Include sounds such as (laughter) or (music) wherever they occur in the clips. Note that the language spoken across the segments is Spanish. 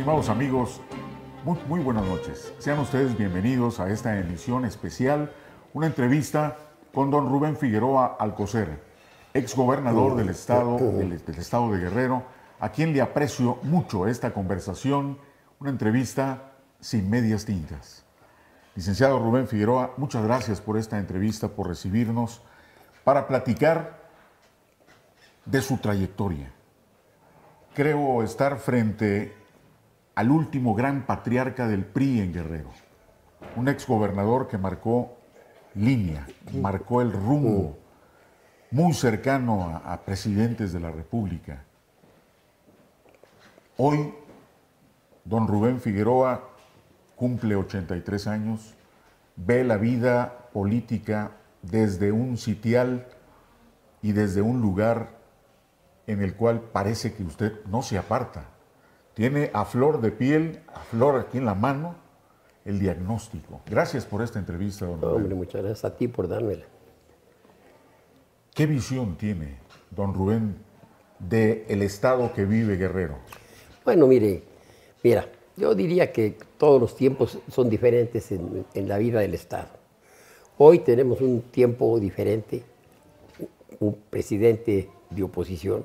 Estimados amigos, muy, muy, buenas noches. Sean ustedes bienvenidos a esta emisión especial, una entrevista con don Rubén Figueroa Alcocer, exgobernador oh, del estado, oh, oh. del estado de Guerrero, a quien le aprecio mucho esta conversación, una entrevista sin medias tintas. Licenciado Rubén Figueroa, muchas gracias por esta entrevista, por recibirnos, para platicar de su trayectoria. Creo estar frente al último gran patriarca del PRI en Guerrero, un exgobernador que marcó línea, marcó el rumbo muy cercano a, a presidentes de la República. Hoy, don Rubén Figueroa cumple 83 años, ve la vida política desde un sitial y desde un lugar en el cual parece que usted no se aparta. Viene a flor de piel, a flor aquí en la mano, el diagnóstico. Gracias por esta entrevista, don Rubén. Hombre, muchas gracias a ti por dármela. ¿Qué visión tiene don Rubén del estado que vive Guerrero? Bueno, mire, mira, yo diría que todos los tiempos son diferentes en, la vida del estado. Hoy tenemos un tiempo diferente, un presidente de oposición,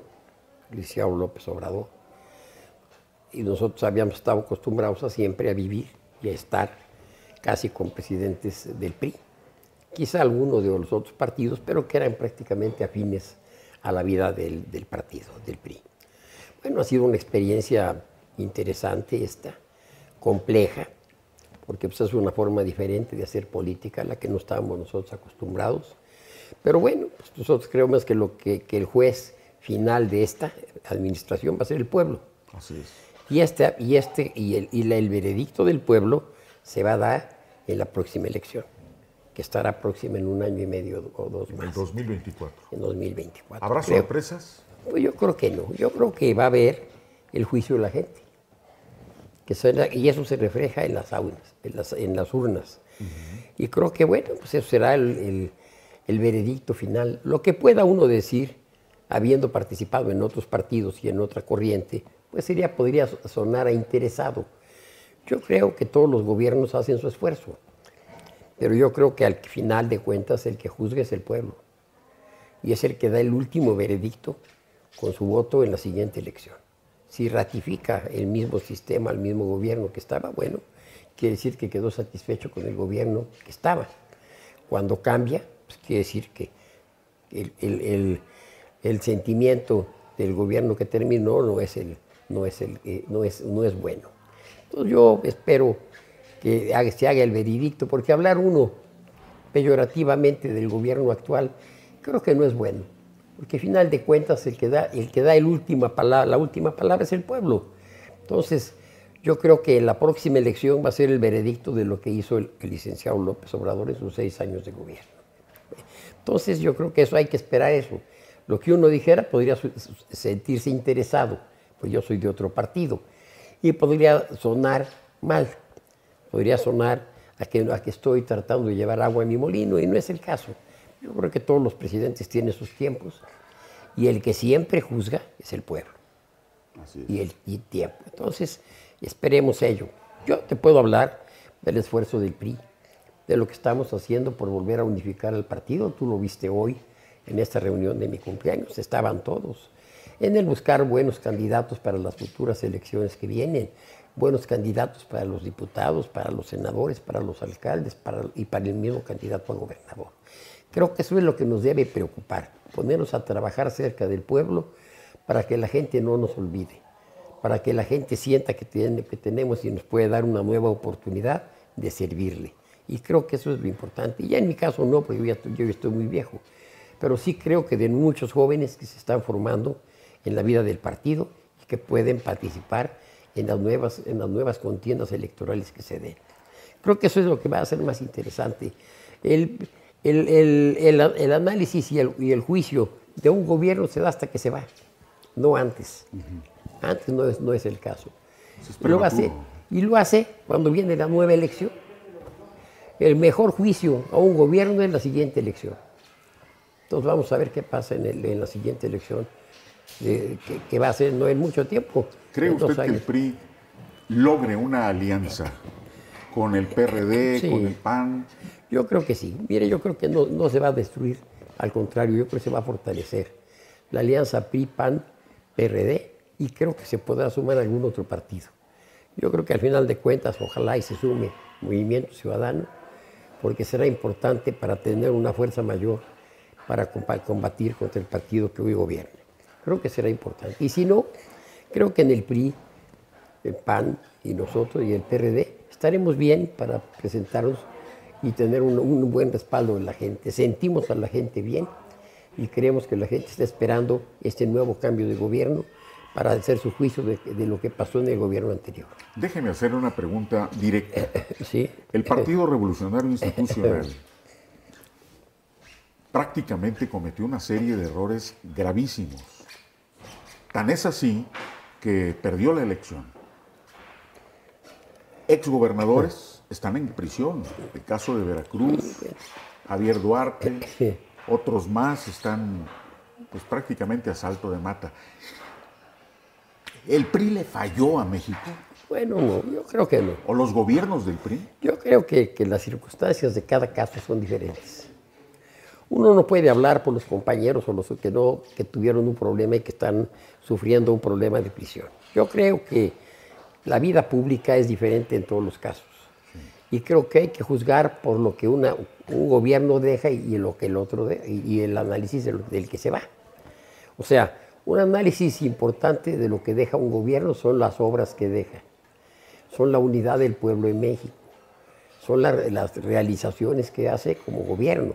Luis López Obrador, y nosotros habíamos estado acostumbrados a siempre a vivir y a estar casi con presidentes del PRI, quizá algunos de los otros partidos, pero que eran prácticamente afines a la vida del, partido, del PRI. Bueno, ha sido una experiencia interesante esta, compleja, porque pues, es una forma diferente de hacer política a la que no estábamos nosotros acostumbrados. Pero bueno, pues, nosotros creemos que, lo que, que el juez final de esta administración va a ser el pueblo. Así es. Y, este, y, este, y, el, y el veredicto del pueblo se va a dar en la próxima elección, que estará próxima en un año y medio o dos más. En 2024. En 2024. ¿Habrá sorpresas? Pues yo creo que no. Yo creo que va a haber el juicio de la gente. Que y eso se refleja en las, en las, en las urnas. Y creo que, bueno, pues eso será el, el veredicto final. Lo que pueda uno decir, habiendo participado en otros partidos y en otra corriente, pues sería, podría sonar a interesado. Yo creo que todos los gobiernos hacen su esfuerzo, pero yo creo que al final de cuentas el que juzga es el pueblo y es el que da el último veredicto con su voto en la siguiente elección. Si ratifica el mismo sistema, el mismo gobierno que estaba, bueno, quiere decir que quedó satisfecho con el gobierno que estaba. Cuando cambia, pues, quiere decir que el sentimiento del gobierno que terminó no es el, no es, el, eh, no es, no es bueno. Entonces yo espero que se haga el veredicto, porque hablar uno peyorativamente del gobierno actual creo que no es bueno, porque al final de cuentas el que da, el que da la última palabra es el pueblo. Entonces yo creo que la próxima elección va a ser el veredicto de lo que hizo el, el licenciado López Obrador en sus seis años de gobierno. Entonces yo creo que eso hay que esperar eso. Lo que uno dijera podría sentirse interesado pues yo soy de otro partido. Y podría sonar mal, podría sonar a que, a que estoy tratando de llevar agua en mi molino y no es el caso. Yo creo que todos los presidentes tienen sus tiempos y el que siempre juzga es el pueblo. Así es. Y el tiempo. Entonces, esperemos ello. Yo te puedo hablar del esfuerzo del PRI, de lo que estamos haciendo por volver a unificar al partido. Tú lo viste hoy en esta reunión de mi cumpleaños. Estaban todos en el buscar buenos candidatos para las futuras elecciones que vienen, buenos candidatos para los diputados, para los senadores, para los alcaldes para, y para el mismo candidato a gobernador. Creo que eso es lo que nos debe preocupar, ponernos a trabajar cerca del pueblo para que la gente no nos olvide, para que la gente sienta que, tiene, que tenemos y nos puede dar una nueva oportunidad de servirle. Y creo que eso es lo importante. Y ya en mi caso no, porque yo ya, yo estoy muy viejo, pero sí creo que de muchos jóvenes que se están formando, en la vida del partido y que pueden participar en las nuevas, en las nuevas contiendas electorales que se den. Creo que eso es lo que va a ser más interesante. El, el, el, el análisis y, y el, juicio de un gobierno se da hasta que se va, no antes. Antes no es, no es el caso. Y lo, hace, y lo hace cuando viene la nueva elección. El mejor juicio a un gobierno es la siguiente elección. Entonces vamos a ver qué pasa en la siguiente elección que, va a ser no en mucho tiempo. ¿Cree usted que el PRI logre una alianza con el PRD, con el PAN? Yo creo que sí. Mire, yo creo que no, no se va a destruir, al contrario, yo creo que se va a fortalecer. La alianza PRI-PAN-PRD y creo que se podrá sumar algún otro partido. Yo creo que al final de cuentas, ojalá y se sume Movimiento Ciudadano, porque será importante para tener una fuerza mayor para combatir contra el partido que hoy gobierna. Creo que será importante. Y si no, creo que en el PRI, el PAN y nosotros y el PRD estaremos bien para presentarnos y tener un, buen respaldo de la gente. Sentimos a la gente bien y creemos que la gente está esperando este nuevo cambio de gobierno para hacer su juicio de, lo que pasó en el gobierno anterior. Déjeme hacer una pregunta directa. (laughs) sí. El Partido Revolucionario Institucional (laughs) prácticamente cometió una serie de errores gravísimos Tan es así que perdió la elección. Exgobernadores están en prisión. El caso de Veracruz, Javier Duarte, (coughs) otros más están pues, prácticamente a salto de mata. ¿El PRI le falló a México? Bueno, yo creo que no. ¿O los gobiernos del PRI? Yo creo que las circunstancias de cada caso son diferentes. Uno no puede hablar por los compañeros o los que no, que tuvieron un problema y que están sufriendo un problema de prisión. Yo creo que la vida pública es diferente en todos los casos. Y creo que hay que juzgar por lo que un gobierno deja y lo que el otro y el análisis del, que se va. O sea, un análisis importante de lo que deja un gobierno son las obras que deja, son la unidad del pueblo en México, son las realizaciones que hace como gobierno.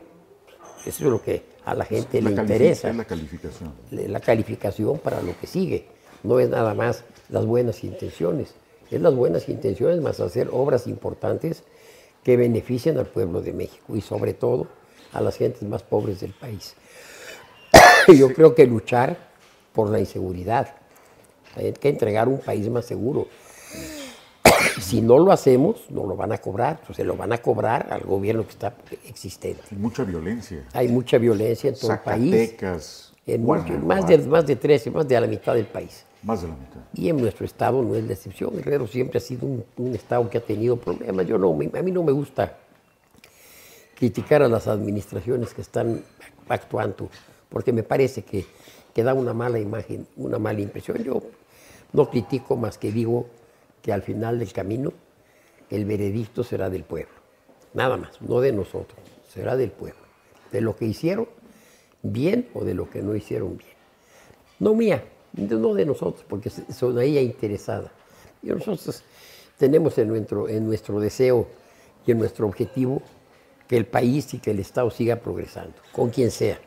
Eso es lo que a la gente le interesa. la calificación. La calificación para lo que sigue. No es nada más las buenas intenciones. Es las buenas intenciones más hacer obras importantes que beneficien al pueblo de México y sobre todo a las gentes más pobres del país. (coughs) Yo creo que luchar por la inseguridad. Hay que entregar un país más seguro. Si no lo hacemos, no lo van a cobrar, se lo van a cobrar al gobierno que está existente. Hay mucha violencia. Hay mucha violencia en todo el país. En más, de, más de 13, más de la mitad del país. Más de la mitad. Y en nuestro estado no es decepción. Guerrero siempre ha sido un, estado que ha tenido problemas. Yo no, a mí no me gusta criticar a las administraciones que están actuando, porque me parece que, que da una mala imagen, una mala impresión. Yo no critico más que digo que al final del camino el veredicto será del pueblo. Nada más, no de nosotros, será del pueblo. De lo que hicieron bien o de lo que no hicieron bien. No mía, no de nosotros, porque son ella interesada. Y nosotros tenemos en nuestro, en nuestro deseo y en nuestro objetivo que el país y que el Estado siga progresando, con quien sea.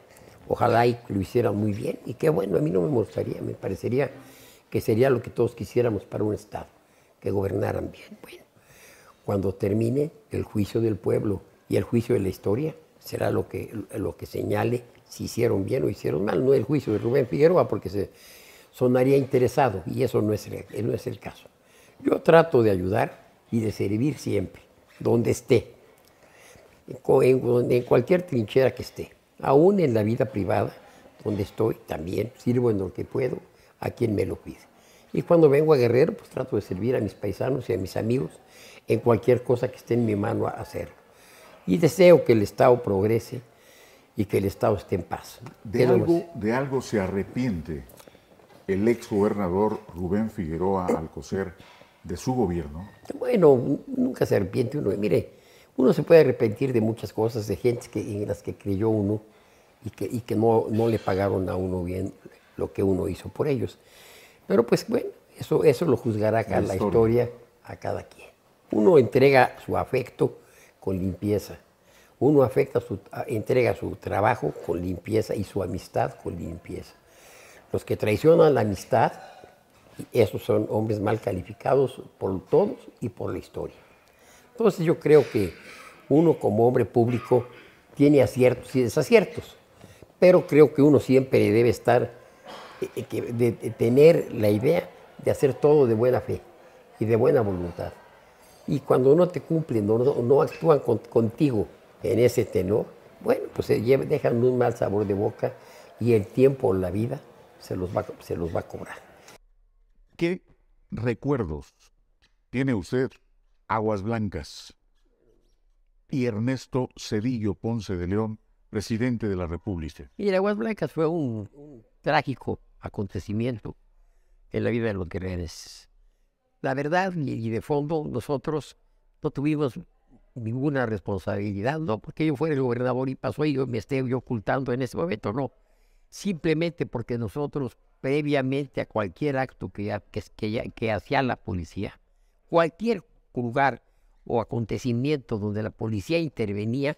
Ojalá lo hicieran muy bien. Y qué bueno, a mí no me gustaría, me parecería que sería lo que todos quisiéramos para un Estado que gobernaran bien. Bueno, cuando termine el juicio del pueblo y el juicio de la historia, será lo que, lo que señale si hicieron bien o hicieron mal. No el juicio de Rubén Figueroa, porque se sonaría interesado y eso no es, no es el caso. Yo trato de ayudar y de servir siempre, donde esté, en cualquier trinchera que esté, aún en la vida privada, donde estoy también, sirvo en lo que puedo, a quien me lo pide. Y cuando vengo a Guerrero, pues trato de servir a mis paisanos y a mis amigos en cualquier cosa que esté en mi mano a hacer. Y deseo que el Estado progrese y que el Estado esté en paz. De, algo, de algo, se arrepiente el ex gobernador Rubén Figueroa Alcocer de su gobierno. Bueno, nunca se arrepiente uno. Mire, uno se puede arrepentir de muchas cosas, de gente que, en las que creyó uno y que, que no, no le pagaron a uno bien lo que uno hizo por ellos. Pero pues bueno, eso, eso lo juzgará la, historia. a cada quien. Uno entrega su afecto con limpieza. Uno afecta su, entrega su trabajo con limpieza y su amistad con limpieza. Los que traicionan la amistad, esos son hombres mal calificados por todos y por la historia. Entonces yo creo que uno como hombre público tiene aciertos y desaciertos, pero creo que uno siempre debe estar eh, eh, de tener la idea de hacer todo de buena fe y de buena voluntad. Y cuando no te cumplen, no, no actúan contigo en ese tenor, bueno, pues eh, dejan un mal sabor de boca y el tiempo, la vida, se los va, se los va a cobrar. ¿Qué recuerdos tiene usted, Aguas Blancas? Y Ernesto Cedillo Ponce de León, presidente de la República. Mira, Aguas Blancas fue un trágico acontecimiento en la vida de los guerreros. La verdad, y de fondo, nosotros no tuvimos ninguna responsabilidad, no porque yo fuera el gobernador y pasó y me esté ocultando en ese momento, no. Simplemente porque nosotros, previamente a cualquier acto que, que hacía la policía, cualquier lugar o acontecimiento donde la policía intervenía,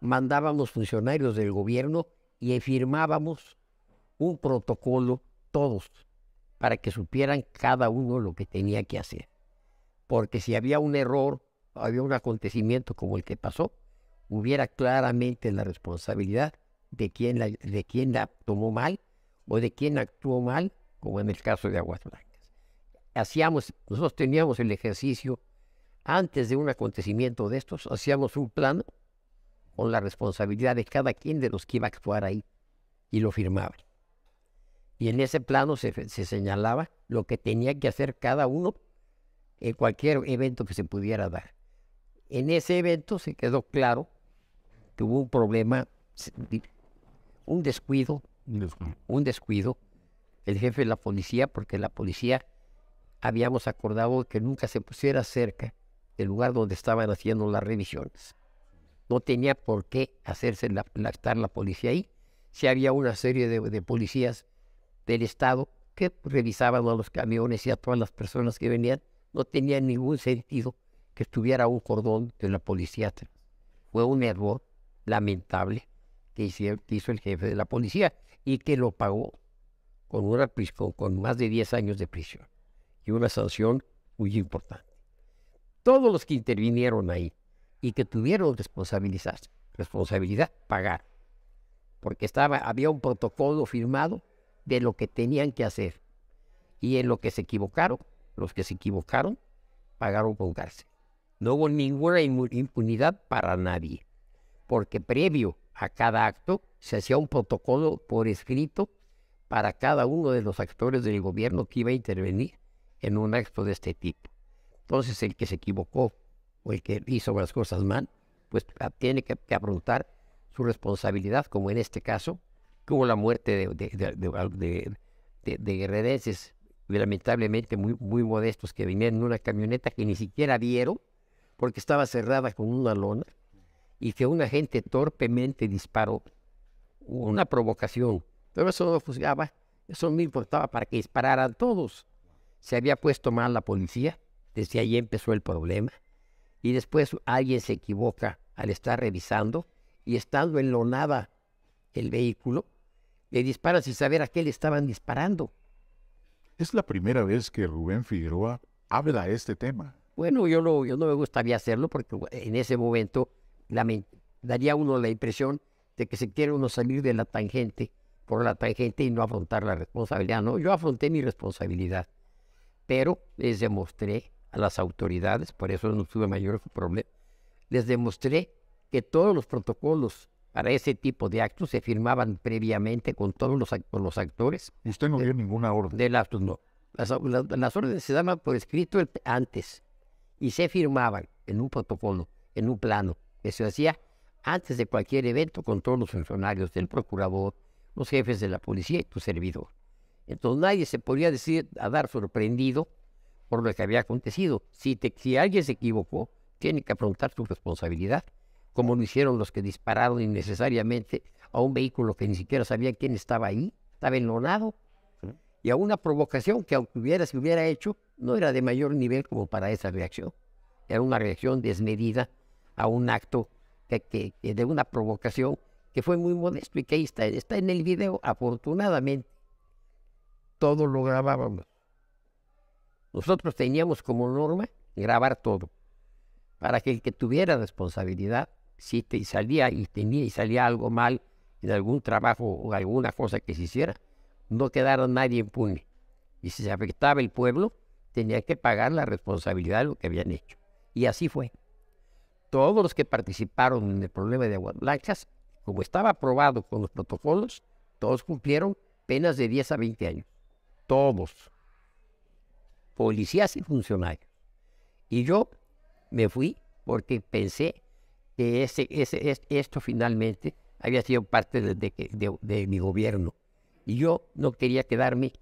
mandábamos funcionarios del gobierno y firmábamos un protocolo todos para que supieran cada uno lo que tenía que hacer. Porque si había un error, había un acontecimiento como el que pasó, hubiera claramente la responsabilidad de quien la, de la tomó mal o de quien actuó mal, como en el caso de Aguas Blancas. Hacíamos, nosotros teníamos el ejercicio, antes de un acontecimiento de estos, hacíamos un plano con la responsabilidad de cada quien de los que iba a actuar ahí y lo firmaban. Y en ese plano se, señalaba lo que tenía que hacer cada uno en cualquier evento que se pudiera dar. En ese evento se quedó claro que hubo un problema, un descuido, un descuido. El jefe de la policía, porque la policía habíamos acordado que nunca se pusiera cerca del lugar donde estaban haciendo las revisiones. No tenía por qué hacerse la, estar la policía ahí. Si había una serie de policías del Estado que revisaban a los camiones y a todas las personas que venían, no tenía ningún sentido que estuviera un cordón de la policía Fue un error lamentable que hizo, el jefe de la policía y que lo pagó con, una, con más de 10 años de prisión y una sanción muy importante. Todos los que intervinieron ahí y que tuvieron responsabilidad, responsabilidad pagar, porque estaba, había un protocolo firmado de lo que tenían que hacer. Y en lo que se equivocaron, los que se equivocaron, pagaron con cárcel. No hubo ninguna impunidad para nadie, porque previo a cada acto se hacía un protocolo por escrito para cada uno de los actores del gobierno que iba a intervenir en un acto de este tipo. Entonces el que se equivocó o el que hizo las cosas mal, pues ah, tiene que, que afrontar su responsabilidad, como en este caso, que la muerte de, de, lamentablemente muy, modestos, que vinieron en una camioneta que ni siquiera vieron, porque estaba cerrada con una lona, y que una gente torpemente disparó una provocación. Pero eso no juzgaba, eso no importaba para que dispararan todos. Se había puesto mal la policía, desde ahí empezó el problema, y después alguien se equivoca al estar revisando y estando enlonada el vehículo, le dispara sin saber a qué le estaban disparando. Es la primera vez que Rubén Figueroa habla de este tema. Bueno, yo, yo no me gustaría hacerlo porque en ese momento daría uno la impresión de que se quiere uno salir de la tangente por la tangente y no afrontar la responsabilidad. No, yo afronté mi responsabilidad, pero les demostré a las autoridades, por eso no tuve mayor problema, les demostré que todos los protocolos para ese tipo de actos se firmaban previamente con todos los, actores. ¿Usted no dio eh, ninguna orden? Del acto, pues, no. Las, órdenes se daban por escrito antes y se firmaban en un protocolo, en un plano, que se hacía antes de cualquier evento con todos los funcionarios del procurador, los jefes de la policía y tu servidor. Entonces nadie se podía decir a dar sorprendido por lo que había acontecido. Si, si alguien se equivocó, tiene que afrontar su responsabilidad como lo hicieron los que dispararon innecesariamente a un vehículo que ni siquiera sabía quién estaba ahí, estaba enlonado, y a una provocación que aunque hubiera, se hubiera hecho, no era de mayor nivel como para esa reacción. Era una reacción desmedida a un acto que, de una provocación que fue muy modesto y que ahí está, está en el video. Afortunadamente, todo lo grabábamos. Nosotros teníamos como norma grabar todo, para que el que tuviera responsabilidad si salía y tenía y salía algo mal en algún trabajo o alguna cosa que se hiciera, no quedaron nadie impune. Y si se afectaba el pueblo, tenía que pagar la responsabilidad de lo que habían hecho. Y así fue. Todos los que participaron en el problema de Aguas como estaba aprobado con los protocolos, todos cumplieron penas de 10 a 20 años. Todos. Policías y funcionarios. Y yo me fui porque pensé que ese, ese, es, esto finalmente había sido parte de, de, mi gobierno. Y yo no quería quedarme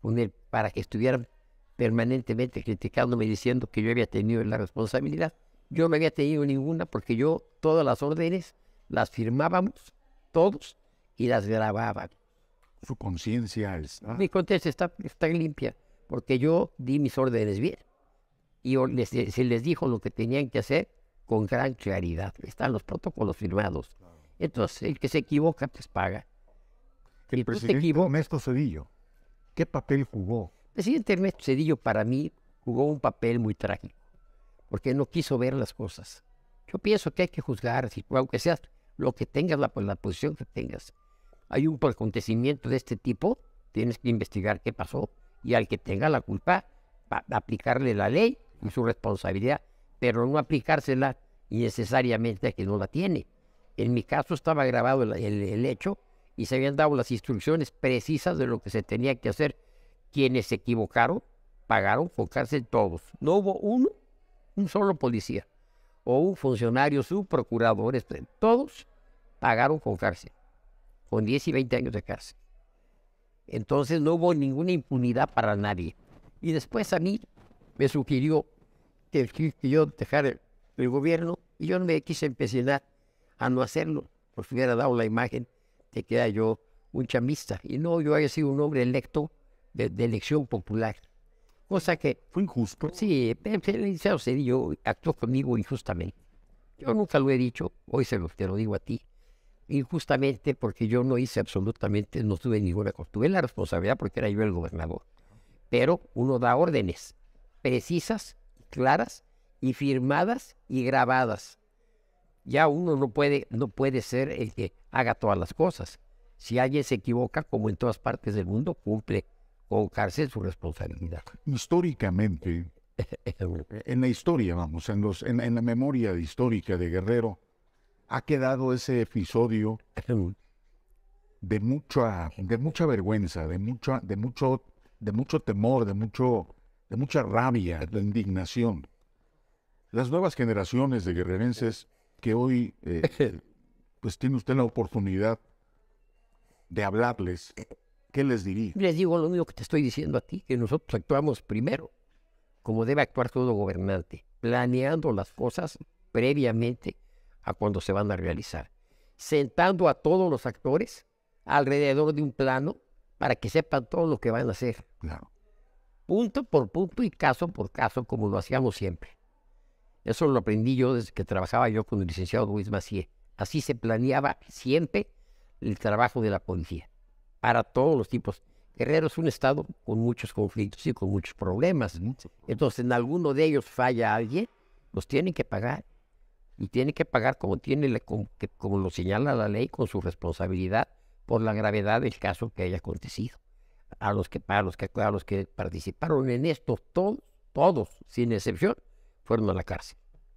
con para que estuvieran permanentemente criticándome diciendo que yo había tenido la responsabilidad. Yo no había tenido ninguna porque yo todas las órdenes las firmábamos todos y las grabábamos Su conciencia está... Mi conciencia está, está limpia porque yo di mis órdenes bien y se les dijo lo que tenían que hacer con gran claridad. Están los protocolos firmados. Entonces, el que se equivoca, pues paga. El presidente Cedillo, ¿qué papel jugó? El presidente Ernesto Cedillo, para mí, jugó un papel muy trágico, porque no quiso ver las cosas. Yo pienso que hay que juzgar, si, aunque seas lo que tengas, la, pues, la posición que tengas. Hay un acontecimiento de este tipo, tienes que investigar qué pasó y al que tenga la culpa, aplicarle la ley y su responsabilidad pero no aplicársela necesariamente a quien no la tiene. En mi caso estaba grabado el, hecho y se habían dado las instrucciones precisas de lo que se tenía que hacer. Quienes se equivocaron pagaron con cárcel todos. No hubo uno, un solo policía, o un funcionario, su procurador, este, todos pagaron con cárcel, con 10 y 20 años de cárcel. Entonces no hubo ninguna impunidad para nadie. Y después a mí me sugirió que yo dejar el, gobierno y yo no me quise empecinar a no hacerlo, porque hubiera dado la imagen de que era yo un chamista y no yo había sido un hombre electo de, elección popular. Cosa que... Fue injusto. Sí, el licenciado Cedillo actuó conmigo injustamente. Yo nunca lo he dicho, hoy se lo, te lo digo a ti, injustamente porque yo no hice absolutamente, no tuve ninguna Tuve la responsabilidad porque era yo el gobernador. Pero uno da órdenes precisas claras y firmadas y grabadas. Ya uno no puede, no puede ser el que haga todas las cosas. Si alguien se equivoca, como en todas partes del mundo, cumple con cárcel su responsabilidad. Históricamente, (laughs) en la historia, vamos, en, los, en, la memoria histórica de Guerrero, ha quedado ese episodio de mucha, de mucha vergüenza, de mucho, de mucho, de mucho temor, de mucho de mucha rabia, de indignación. Las nuevas generaciones de guerrerenses que hoy eh, (laughs) pues tiene usted la oportunidad de hablarles, ¿qué les diría? Les digo lo único que te estoy diciendo a ti, que nosotros actuamos primero, como debe actuar todo gobernante, planeando las cosas previamente a cuando se van a realizar, sentando a todos los actores alrededor de un plano para que sepan todo lo que van a hacer. Claro punto por punto y caso por caso, como lo hacíamos siempre. Eso lo aprendí yo desde que trabajaba yo con el licenciado Luis Macié. Así se planeaba siempre el trabajo de la policía, para todos los tipos. Guerrero es un estado con muchos conflictos y con muchos problemas. Entonces, en alguno de ellos falla alguien, los tienen que pagar. Y tienen que pagar como, tiene, como lo señala la ley, con su responsabilidad por la gravedad del caso que haya acontecido a los que, que, que participaron en esto, todos, todos, sin excepción, fueron a la cárcel.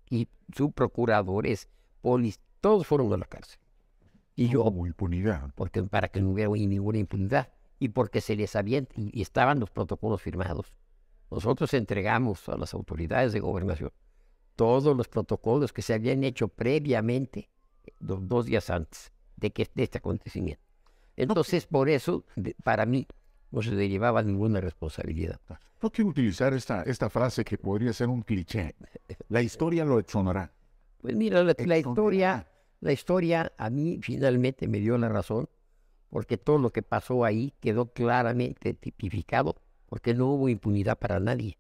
Y sus procuradores, polis, todos fueron a la cárcel. Y yo. hago impunidad. Porque para que no hubiera ninguna impunidad. Y porque se les habían. Y estaban los protocolos firmados. Nosotros entregamos a las autoridades de gobernación todos los protocolos que se habían hecho previamente, dos, días antes de que este acontecimiento. Entonces, por eso, para mí, no se derivaba ninguna responsabilidad. No quiero utilizar esta, esta frase que podría ser un cliché. La historia lo exonará. Pues mira, la, historia, la historia a mí finalmente me dio la razón, porque todo lo que pasó ahí quedó claramente tipificado, porque no hubo impunidad para nadie.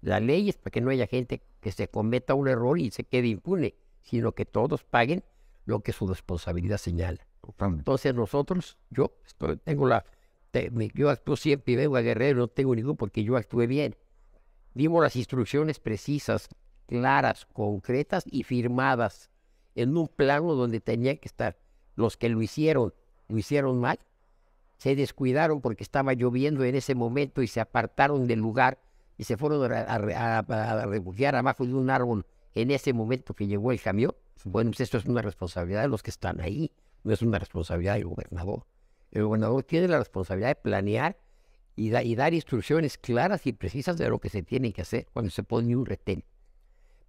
La ley es para que no haya gente que se cometa un error y se quede impune, sino que todos paguen lo que su responsabilidad señala. Entonces nosotros, yo pues, tengo la yo actúo siempre y vengo a Guerrero, no tengo ningún porque yo actué bien. Dimos las instrucciones precisas, claras, concretas y firmadas en un plano donde tenía que estar. Los que lo hicieron, lo hicieron mal, se descuidaron porque estaba lloviendo en ese momento y se apartaron del lugar y se fueron a, refugiar abajo de un árbol en ese momento que llegó el camión. Bueno, pues, esto es una responsabilidad de los que están ahí, no es una responsabilidad del gobernador el gobernador tiene la responsabilidad de planear y, dar instrucciones claras y precisas de lo que se tiene que hacer cuando se pone un retén.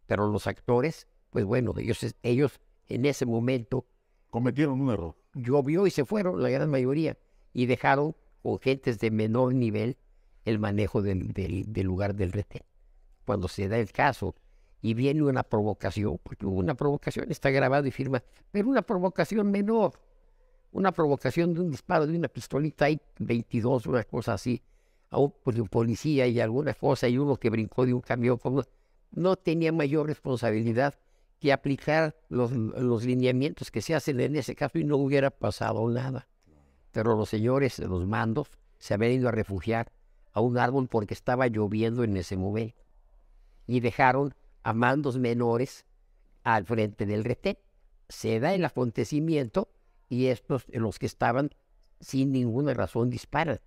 Pero los actores, pues bueno, ellos, ellos en ese momento... Cometieron un error. Llovió y se fueron, la gran mayoría, y dejaron con gentes de menor nivel el manejo del, lugar del retén. Cuando se da el caso y viene una provocación, porque una provocación, está grabada y firma, pero una provocación menor, una provocación de un disparo de una pistolita y 22, una cosa así, a pues, un, policía y alguna cosa, y uno que brincó de un camión, no tenía mayor responsabilidad que aplicar los, lineamientos que se hacen en ese caso y no hubiera pasado nada. Pero los señores los mandos se habían ido a refugiar a un árbol porque estaba lloviendo en ese momento y dejaron a mandos menores al frente del retén. Se da el acontecimiento y estos, eh, los que estaban sin ninguna razón, disparan.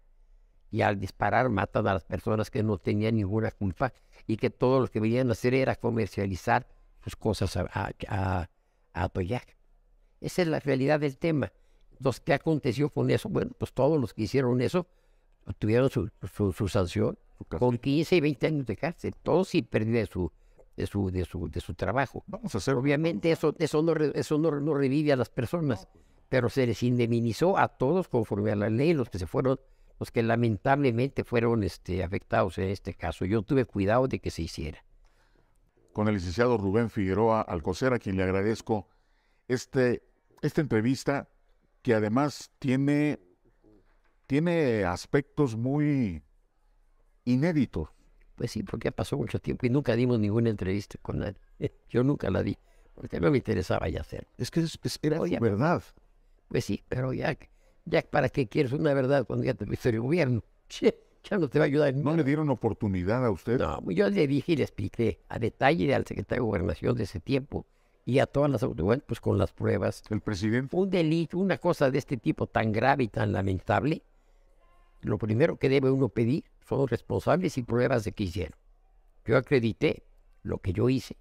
Y al disparar matan a las personas que no tenían ninguna culpa y que todo lo que venían a hacer era comercializar sus cosas a, a, Esa es la realidad del tema. Entonces, ¿qué aconteció con eso? Bueno, pues todos los que hicieron eso tuvieron su, sanción con 15 y 20 años de cárcel, todos sí perdieron su, de su, de trabajo. Vamos a hacer. Obviamente eso, eso, no, eso no, no revive a las personas. Pues, pero se les indemnizó a todos conforme a la ley, los que se fueron, los que lamentablemente fueron este, afectados en este caso. Yo tuve cuidado de que se hiciera. Con el licenciado Rubén Figueroa Alcocer, a quien le agradezco este, esta entrevista, que además tiene, tiene aspectos muy inéditos. Pues sí, porque pasó mucho tiempo y nunca dimos ninguna entrevista con él. (laughs) Yo nunca la di, porque no me interesaba ya hacer. Es que es, era verdad. Pues sí, pero ya, ya ¿para qué quieres una verdad cuando ya te viste el gobierno? ya no te va a ayudar. ¿No le dieron oportunidad a usted? No, pues yo le dije y le expliqué a detalle al secretario de Gobernación de ese tiempo y a todas las autoridades, pues con las pruebas. ¿El presidente? Un delito, una cosa de este tipo tan grave y tan lamentable, lo primero que debe uno pedir son responsables y pruebas de que hicieron. Yo acredité lo que yo hice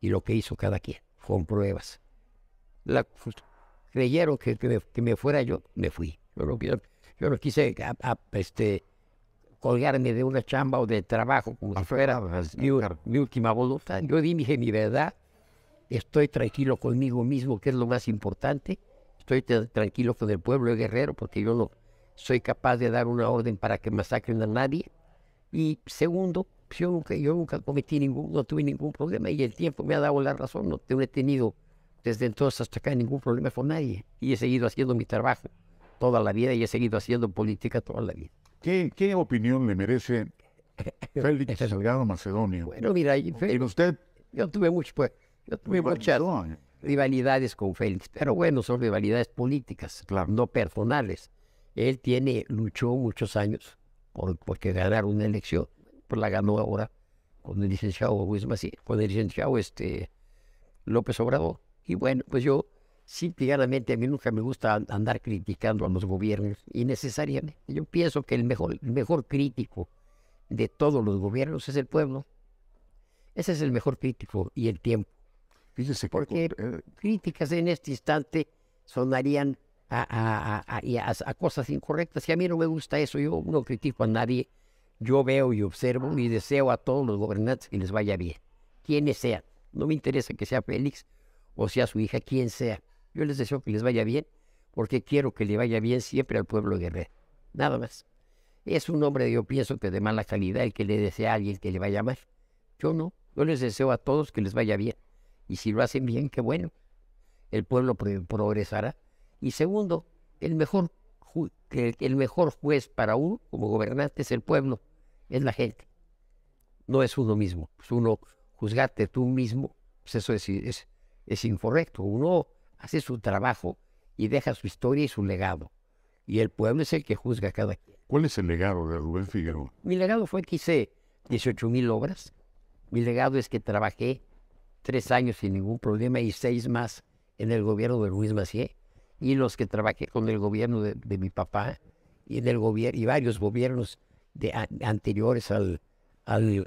y lo que hizo cada quien, con pruebas. La creyeron que, que, me, fuera yo, me fui. Yo no, yo, yo no quise este, colgarme de una chamba o de trabajo, como si fuera pues, mi, última voluntad. Yo dije mi verdad, estoy tranquilo conmigo mismo, que es lo más importante, estoy tranquilo con el pueblo de Guerrero, porque yo no soy capaz de dar una orden para que masacren a nadie. Y segundo, pues, yo nunca, yo nunca cometí ningún, no tuve ningún problema y el tiempo me ha dado la razón, no he tenido desde entonces hasta acá ningún problema con nadie. Y he seguido haciendo mi trabajo toda la vida y he seguido haciendo política toda la vida. ¿Qué, opinión le merece (laughs) Félix Salgado Macedonio? Bueno, mira, usted? Yo tuve, mucho, pues, muchas eh. rivalidades con Félix, pero bueno, son rivalidades políticas, claro. no personales. Él tiene, luchó muchos años por, porque ganar una elección, pues la ganó ahora con el licenciado Luis con el licenciado este, López Obrador. Y bueno, pues yo simplemente a mí nunca me gusta andar criticando a los gobiernos innecesariamente. Yo pienso que el mejor, el mejor crítico de todos los gobiernos es el pueblo. Ese es el mejor crítico y el tiempo. Fíjese Porque eh, críticas en este instante sonarían a, a, cosas incorrectas y a mí no me gusta eso. Yo no critico a nadie. Yo veo y observo y deseo a todos los gobernantes que les vaya bien, quienes sean. No me interesa que sea Félix, o sea su hija, quien sea. Yo les deseo que les vaya bien, porque quiero que le vaya bien siempre al pueblo guerrero. Nada más. Es un hombre, yo pienso que de mala calidad el que le desea a alguien que le vaya mal. Yo no. Yo les deseo a todos que les vaya bien. Y si lo hacen bien, qué bueno. El pueblo progresará. Y segundo, el mejor, el mejor juez para uno como gobernante es el pueblo, es la gente. No es uno mismo. Es uno juzgarte tú mismo. Pues eso es es incorrecto. Uno hace su trabajo y deja su historia y su legado. Y el pueblo es el que juzga a cada quien. ¿Cuál es el legado de Rubén Figueroa? Mi legado fue que hice 18 mil obras. Mi legado es que trabajé tres años sin ningún problema y seis más en el gobierno de Luis Macié. Y los que trabajé con el gobierno de, mi papá y, en el gobierno, y varios gobiernos de, anteriores al, al,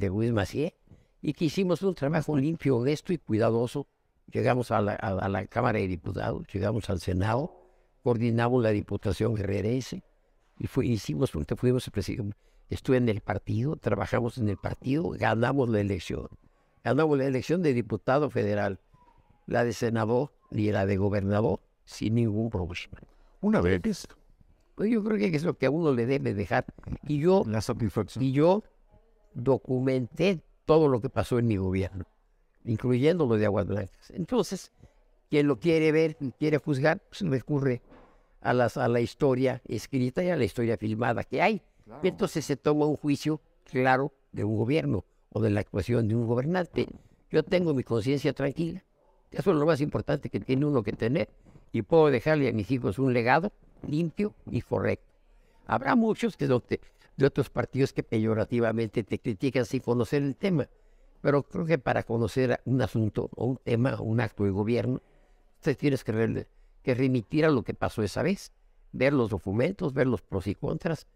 de Luis Macié. Y que hicimos un trabajo limpio, honesto y cuidadoso llegamos a la, Cámara de Diputados, llegamos al Senado, coordinamos la Diputación Guerrerense y fue, hicimos, fuimos estuve en el partido, trabajamos en el partido, ganamos la elección. Ganamos la elección de diputado federal, la de senador y la de gobernador sin ningún problema. Una vez. Pues yo creo que es lo que a uno le debe dejar. Y yo, la Y yo documenté todo lo que pasó en mi gobierno incluyendo lo de Aguas Blancas. Entonces, quien lo quiere ver, quiere juzgar, pues recurre a, las, a la historia escrita y a la historia filmada que hay. Y entonces se toma un juicio claro de un gobierno o de la actuación de un gobernante. Yo tengo mi conciencia tranquila. Eso es lo más importante que tiene uno que tener. Y puedo dejarle a mis hijos un legado limpio y correcto. Habrá muchos que de otros partidos que peyorativamente te critican sin conocer el tema. Pero creo que para conocer un asunto o un tema o un acto de gobierno, te tienes que, que remitir a lo que pasó esa vez, ver los documentos, ver los pros y contras,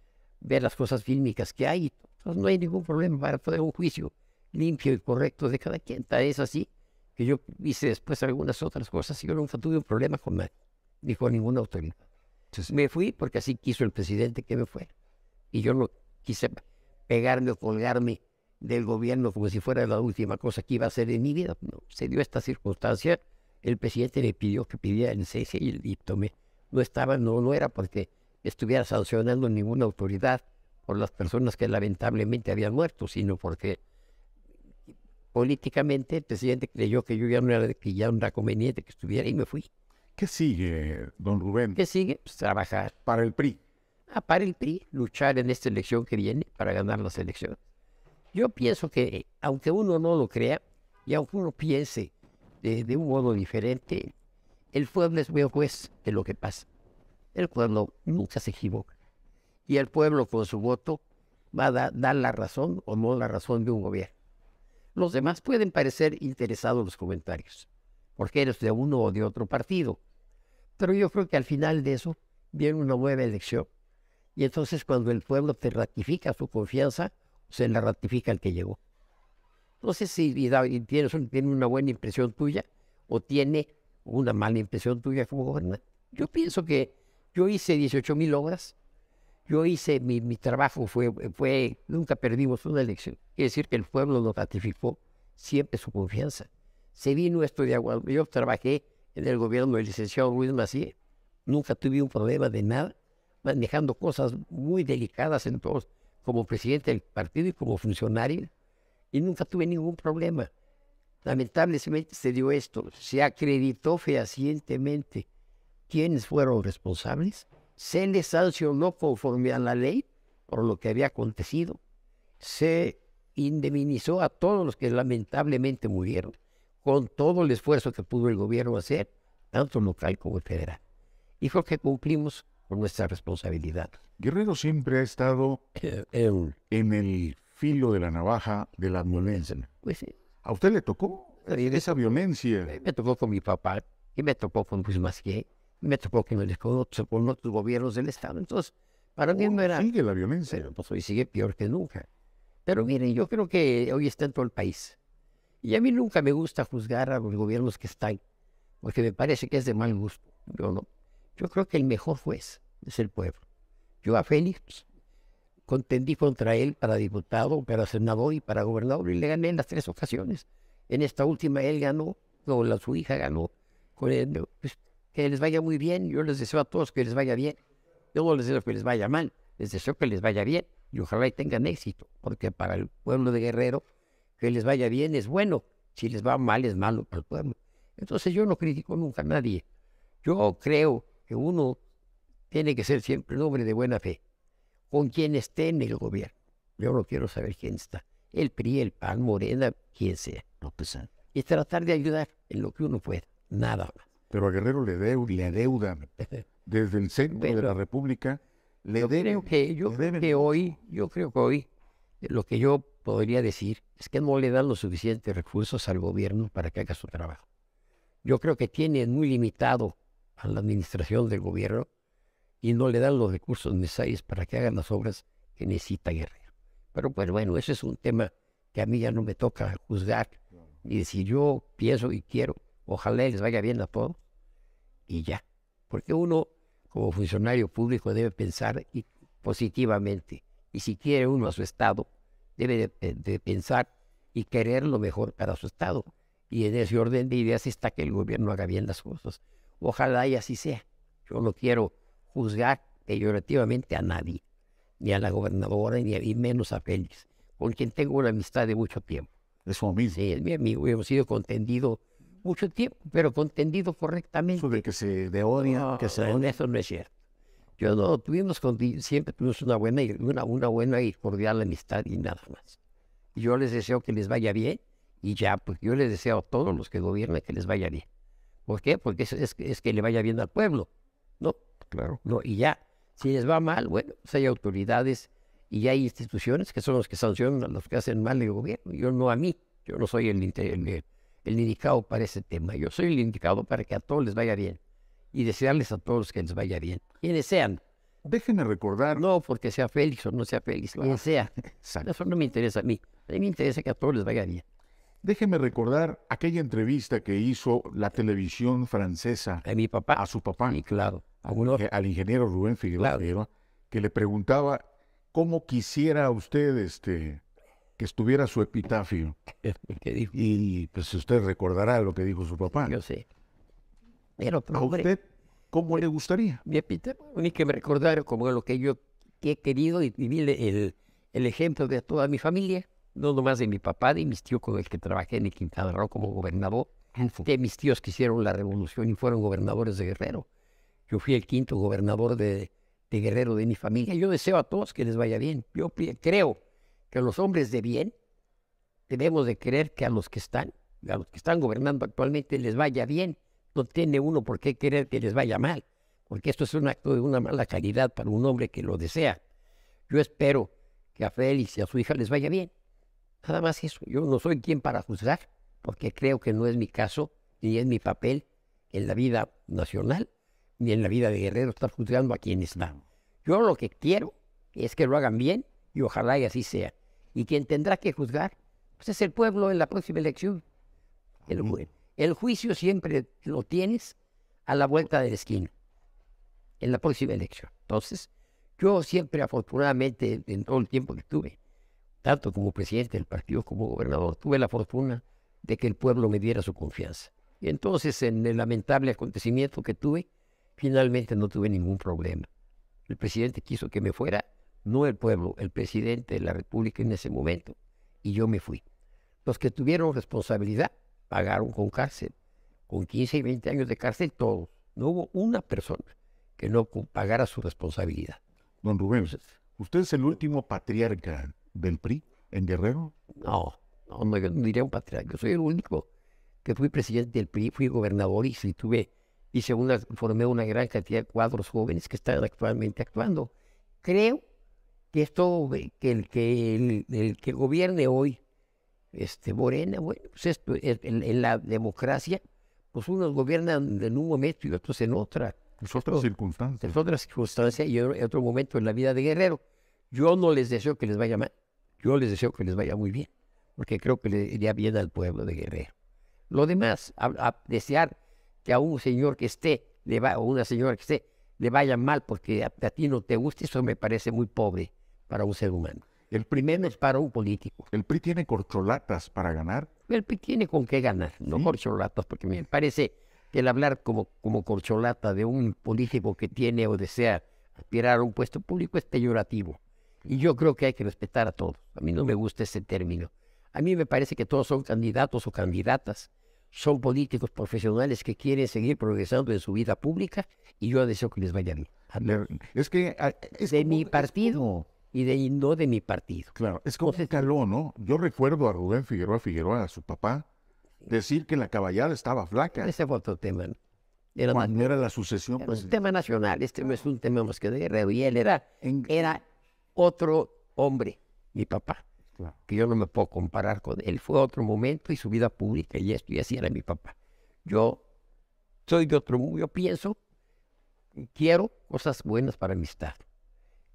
ver las cosas fílmicas que hay. Entonces no hay ningún problema para poder un juicio limpio y correcto de cada quien. Tal es así que yo hice después algunas otras cosas y yo nunca tuve un problema con nadie, ni con ninguna autoridad. Entonces, me fui porque así quiso el presidente que me fuera. Y yo no quise pegarme o colgarme del gobierno como si fuera la última cosa que iba a hacer en mi vida. se dio esta circunstancia, el presidente le pidió que pidiera el cese y el díptome. No estaba, no, no era porque estuviera sancionando ninguna autoridad por las personas que lamentablemente habían muerto, sino porque políticamente el presidente creyó que yo ya no era, que ya no era conveniente que estuviera y me fui. ¿Qué sigue, don Rubén? ¿Qué sigue? Pues, trabajar. Para el PRI. Ah, para el PRI, luchar en esta elección que viene para ganar las elecciones. Yo pienso que, aunque uno no lo crea, y aunque uno piense eh, de, un modo diferente, el pueblo es buen juez de lo que pasa. El pueblo nunca se equivoca. Y el pueblo con su voto va a dar la razón o no la razón de un gobierno. Los demás pueden parecer interesados en los comentarios, porque eres de uno o de otro partido. Pero yo creo que al final de eso viene una nueva elección. Y entonces cuando el pueblo te ratifica su confianza, se la ratifica el que llegó. No sé si tiene una buena impresión tuya o tiene una mala impresión tuya como gobernante. Yo pienso que yo hice 18 mil obras, yo hice mi, trabajo, fue, fue, nunca perdimos una elección. Quiere decir que el pueblo lo ratificó siempre su confianza. Se vino esto de agua. Yo trabajé en el gobierno del licenciado Luis Masí, nunca tuve un problema de nada, manejando cosas muy delicadas en todos como presidente del partido y como funcionario, y nunca tuve ningún problema. Lamentablemente se dio esto, se acreditó fehacientemente quiénes fueron responsables, se les sancionó conforme a la ley por lo que había acontecido, se indemnizó a todos los que lamentablemente murieron, con todo el esfuerzo que pudo el gobierno hacer, tanto local como federal. Y creo que cumplimos por nuestra responsabilidad. Guerrero siempre ha estado (coughs) en el filo de la navaja de la violencia. Pues, ¿A usted le tocó esa violencia? Me tocó con mi papá, y me tocó con Luis pues ...y me tocó con, el, otros gobiernos del Estado. Entonces, para mí no oh, era... Sigue la violencia. pues, hoy sigue peor que nunca. Pero miren, yo creo que hoy está en todo el país. Y a mí nunca me gusta juzgar a los gobiernos que están, porque me parece que es de mal gusto. Yo no, yo creo que el mejor juez es el pueblo. Yo a Félix contendí contra él para diputado, para senador y para gobernador y le gané en las tres ocasiones. En esta última él ganó, o la, su hija ganó. Pues, que les vaya muy bien, yo les deseo a todos que les vaya bien. Yo no les deseo que les vaya mal, les deseo que les vaya bien y ojalá y tengan éxito, porque para el pueblo de Guerrero que les vaya bien es bueno, si les va mal es malo para el pueblo. Entonces yo no critico nunca a nadie. Yo creo que uno tiene que ser siempre un hombre de buena fe, con quien esté en el gobierno. Yo no quiero saber quién está, el PRI, el PAN, Morena, quien sea. No pues, eh. Y tratar de ayudar en lo que uno pueda, nada más. Pero a Guerrero le, deuda le deuda. (laughs) desde el centro de la República. Le yo creo que, hoy, yo creo que hoy, lo que yo podría decir es que no le dan los suficientes recursos al gobierno para que haga su trabajo. Yo creo que tiene muy limitado a la administración del gobierno y no le dan los recursos necesarios para que hagan las obras que necesita Guerrero. Pero pues bueno, ese es un tema que a mí ya no me toca juzgar ni decir yo pienso y quiero, ojalá les vaya bien a todos y ya. Porque uno como funcionario público debe pensar positivamente y si quiere uno a su estado, debe eh, de pensar y querer lo mejor para su estado. Y en ese orden de ideas está que el gobierno haga bien las cosas. Ojalá y así sea. Yo no quiero juzgar peyorativamente a nadie, ni a la gobernadora, ni a, mí menos a Félix, con quien tengo una amistad de mucho tiempo. Es su amigo. Sí, es mi amigo. Hemos sido contendido mucho tiempo, pero contendido correctamente. que se de odia, ah, que se Eso no es cierto. Yo no, tuvimos siempre tuvimos una buena, buena y cordial amistad y nada más. Yo les deseo que les vaya bien y ya, pues yo les deseo a todos los que gobiernan que les vaya bien. ¿Por qué? Porque es, que le vaya bien al pueblo, ¿no? Claro. No, y ya, si les va mal, bueno, si pues hay autoridades y hay instituciones que son los que sancionan a los que hacen mal el gobierno. Yo no a mí, yo no soy el, indicado para ese tema, yo soy el indicado para que a todos les vaya bien y desearles a todos que les vaya bien, quienes sean. Déjenme recordar. No, porque sea feliz o no sea feliz, quien sea. (laughs) Eso no me interesa a mí. A mí me interesa que a todos les vaya bien. Déjeme recordar aquella entrevista que hizo la televisión francesa a su papá, claro, a, al, ingeniero Rubén Figueroa, que le preguntaba cómo quisiera usted este, que estuviera su epitafio. (laughs) Y pues usted recordará lo que dijo su papá. Yo sé. Pero, pues, ¿A usted cómo le gustaría? Mi epitafio, ni que me recordara como lo que yo he querido y vivir el ejemplo de toda mi familia no nomás de mi papá, de mis tíos con el que trabajé en el Quintana Roo como gobernador, de mis tíos que hicieron la revolución y fueron gobernadores de Guerrero. Yo fui el quinto gobernador de, Guerrero de mi familia. Yo deseo a todos que les vaya bien. Yo creo que a los hombres de bien debemos de creer que a los que están, a los que están gobernando actualmente les vaya bien. No tiene uno por qué querer que les vaya mal, porque esto es un acto de una mala calidad para un hombre que lo desea. Yo espero que a Félix y a su hija les vaya bien. Nada más eso. Yo no soy quien para juzgar, porque creo que no es mi caso, ni es mi papel en la vida nacional, ni en la vida de Guerrero estar juzgando a quienes van. Yo lo que quiero es que lo hagan bien y ojalá y así sea. Y quien tendrá que juzgar, pues es el pueblo en la próxima elección. El, el juicio siempre lo tienes a la vuelta de la esquina, en la próxima elección. Entonces, yo siempre, afortunadamente, en todo el tiempo que tuve, tanto como presidente del partido como gobernador, tuve la fortuna de que el pueblo me diera su confianza. Y entonces, en el lamentable acontecimiento que tuve, finalmente no tuve ningún problema. El presidente quiso que me fuera, no el pueblo, el presidente de la República en ese momento, y yo me fui. Los que tuvieron responsabilidad pagaron con cárcel, con 15 y 20 años de cárcel todos. No hubo una persona que no pagara su responsabilidad. Don Rubén, usted es el último patriarca del PRI en Guerrero? No, no, no diría un patriarca. Yo soy el único que fui presidente del PRI, fui gobernador y si tuve, y una, formé una gran cantidad de cuadros jóvenes que están actualmente actuando. Creo que esto, eh, que el que, el, que gobierne hoy, este, Morena, pues esto, en, la democracia, pues unos gobiernan en un momento y otros en otra. Es otra circunstancia. Es otra circunstancia y en otro momento en la vida de Guerrero. Yo no les deseo que les vaya mal. Yo les deseo que les vaya muy bien, porque creo que le iría bien al pueblo de Guerrero. Lo demás, desear que a un señor que esté, le va, una señora que esté, le vaya mal porque a, ti no te guste, eso me parece muy pobre para un ser humano. El primero es para un político. ¿El PRI tiene corcholatas para ganar? El PRI tiene con qué ganar, no corcholatas, porque me parece que el hablar como, como corcholata de un político que tiene o desea aspirar a un puesto público es peyorativo. Y yo creo que hay que respetar a todos. A mí no me gusta ese término. A mí me parece que todos son candidatos o candidatas. Son políticos profesionales que quieren seguir progresando en su vida pública y yo deseo que les vaya bien. Es que ah, de mi partido y de no de mi partido. Claro, es como caló, ¿no? Yo recuerdo a Rubén Figueroa Figueroa, a su papá, decir que la caballada estaba flaca. Ese fue otro tema. ¿no? Era, la sucesión. Era pues, un tema nacional, este no es un tema más que de guerrero. Y él era, era otro hombre, mi papá, que yo no me puedo comparar con él. Fue otro momento y su vida pública y esto, y así era mi papá. Yo soy de otro mundo, yo pienso, quiero cosas buenas para mi Estado.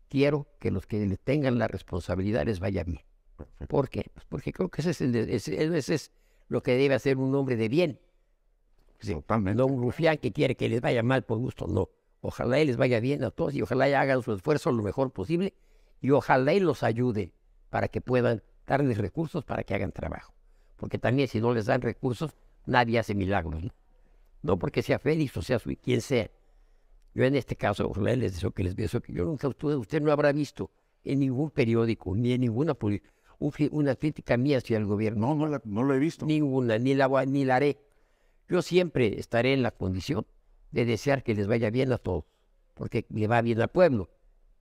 Quiero que los que le tengan la responsabilidad les vaya bien. ¿Por qué? Pues porque creo que ese es, es lo que debe hacer un hombre de bien. no un rufián que quiere que les vaya mal por gusto, no. Ojalá les vaya bien a todos y ojalá hagan su esfuerzo lo mejor posible y ojalá y los ayude para que puedan darles recursos para que hagan trabajo. Porque también si no les dan recursos, nadie hace milagros. No, porque sea Félix o sea su, quien sea. Yo en este caso, ojalá les deseo que les vea eso que yo usted, no habrá visto en ningún periódico, ni en ninguna una crítica mía hacia el gobierno. No, no la, no la he visto. Ninguna, ni la, ni la haré. Yo siempre estaré en la condición de desear que les vaya bien a todos, porque le va bien al pueblo.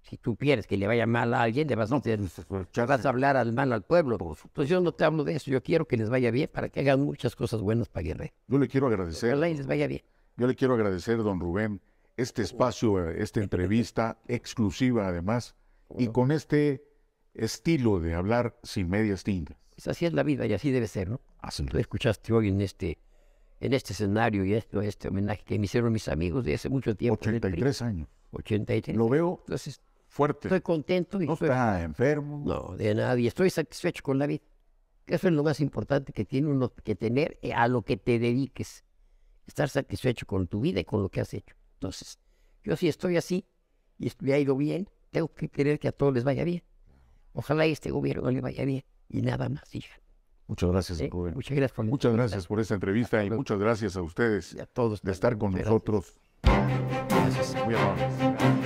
Si tú quieres que le vaya mal a alguien, le no, te, vas a hablar al mal al pueblo. Entonces pues yo no te hablo de eso. Yo quiero que les vaya bien para que hagan muchas cosas buenas para Guerrero. Yo le quiero agradecer. Que les vaya bien. Yo le quiero agradecer, don Rubén, este espacio, esta entrevista exclusiva además, y con este estilo de hablar sin medias tintas. Pues así es la vida y así debe ser, ¿no? Así escuchaste hoy en este, en este escenario y esto, este homenaje que me hicieron mis amigos de hace mucho tiempo. 83 años. 83. Lo veo. Entonces, fuerte. Estoy contento. Y no estoy... enfermo. No, de nadie. Estoy satisfecho con la vida. Eso es lo más importante que tiene uno que tener eh, a lo que te dediques. Estar satisfecho con tu vida y con lo que has hecho. Entonces, yo si estoy así y me ha ido bien, tengo que querer que a todos les vaya bien. Ojalá este gobierno le vaya bien y nada más, hija. Muchas gracias, ¿Eh? Muchas gracias por Muchas gracias por esta entrevista y muchas gracias a ustedes y a todos de estar con nosotros. Gracias. Muy